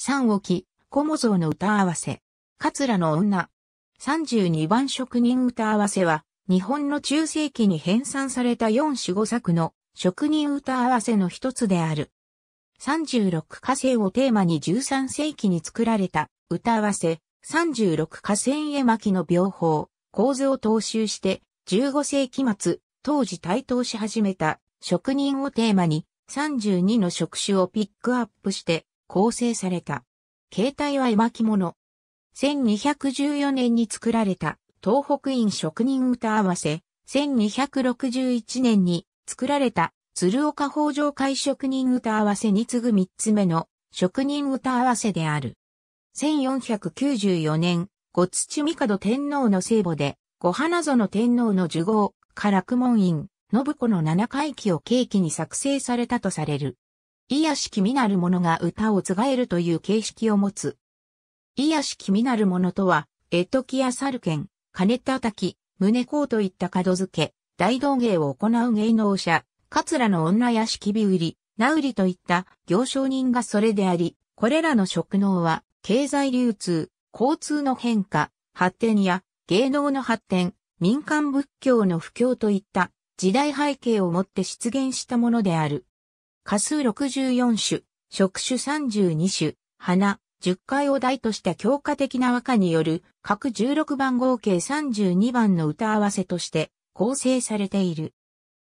三沖、小模造の歌合わせ。桂の女。32番職人歌合わせは、日本の中世紀に編纂された四四五作の職人歌合わせの一つである。36河星をテーマに13世紀に作られた歌合わせ、36河星絵巻の描法、構図を踏襲して15世紀末、当時台頭し始めた職人をテーマに32の職種をピックアップして構成された。形態は絵巻物。1214年に作られた東北院職人歌合わせ、1261年に作られた鶴岡北条会職人歌合わせに次ぐ三つ目の職人歌合わせである。1494年、五土三角天皇の聖母で、五花園天皇の受号、唐雲院、信子の七回忌を契機に作成されたとされる。いやしきみなる者が歌をつがえるという形式を持つ。いやしきみなる者とは、えときや猿剣、金たき、胸うといった角付け、大道芸を行う芸能者、らの女やしきび売り、なうりといった行商人がそれであり、これらの職能は、経済流通、交通の変化、発展や芸能の発展、民間仏教の布教といった時代背景をもって出現したものである。花数64種、触種32種、花、10回を題とした強化的な和歌による各16番合計32番の歌合わせとして構成されている。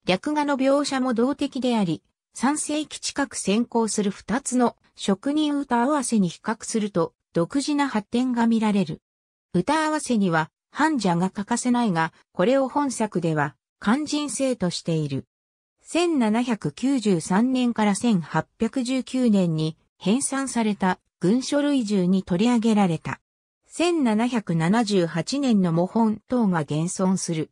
略画の描写も動的であり、3世紀近く先行する2つの職人歌合わせに比較すると独自な発展が見られる。歌合わせには、半者が欠かせないが、これを本作では、肝心性としている。1793年から1819年に編纂された軍書類中に取り上げられた。1778年の模本等が現存する。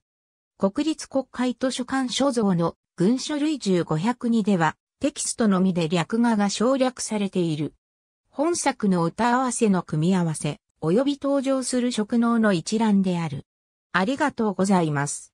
国立国会図書館所蔵の軍書類中502ではテキストのみで略画が省略されている。本作の歌合わせの組み合わせ、及び登場する職能の一覧である。ありがとうございます。